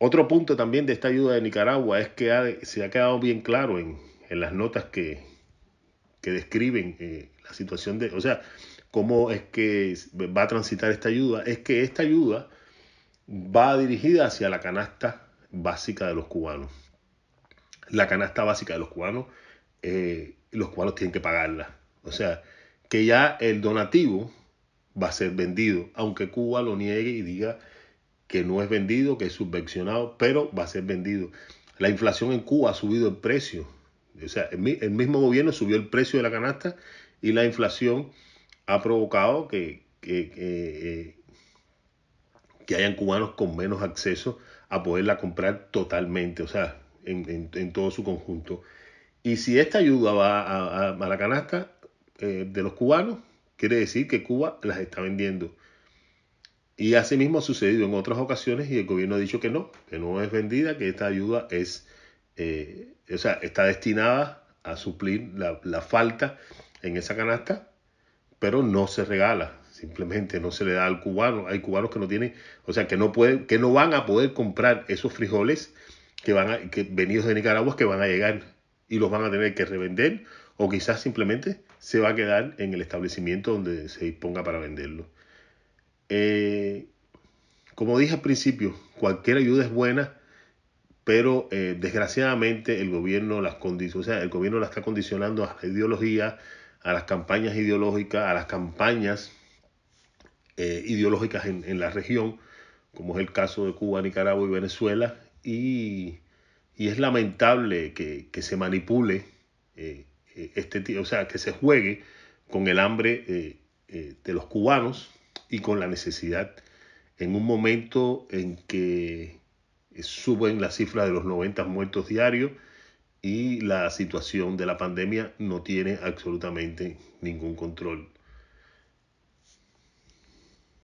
Otro punto también de esta ayuda de Nicaragua es que se ha quedado bien claro en, las notas que, describen eh, la situación de, o sea, cómo es que va a transitar esta ayuda, es que esta ayuda va dirigida hacia la canasta básica de los cubanos. La canasta básica de los cubanos, eh, los cubanos tienen que pagarla. O sea, que ya el donativo va a ser vendido, aunque Cuba lo niegue y diga que no es vendido, que es subvencionado, pero va a ser vendido. La inflación en Cuba ha subido el precio. O sea, el, mismo gobierno subió el precio de la canasta y la inflación ha provocado que, que, eh, hayan cubanos con menos acceso a poderla comprar totalmente, o sea, en, todo su conjunto. Y si esta ayuda va a, la canasta eh, de los cubanos, quiere decir que Cuba las está vendiendo. Y así mismo ha sucedido en otras ocasiones y el gobierno ha dicho que no, que no es vendida, que esta ayuda es, eh, o sea, está destinada a suplir la, falta en esa canasta, pero no se regala, simplemente no se le da al cubano. Hay cubanos que no tienen, o sea, que no pueden, que no van a poder comprar esos frijoles que van a, que, venidos de Nicaragua que van a llegar y los van a tener que revender o quizás simplemente se va a quedar en el establecimiento donde se disponga para venderlo. Eh, como dije al principio, cualquier ayuda es buena, pero eh, desgraciadamente el gobierno las sea, el gobierno está condicionando a la ideología, a las campañas ideológicas, a las campañas eh, ideológicas en, la región, como es el caso de Cuba, Nicaragua y Venezuela, y, es lamentable que, se manipule eh, este, o sea, que se juegue con el hambre de los cubanos y con la necesidad en un momento en que suben las cifras de los 90 muertos diarios y la situación de la pandemia no tiene absolutamente ningún control.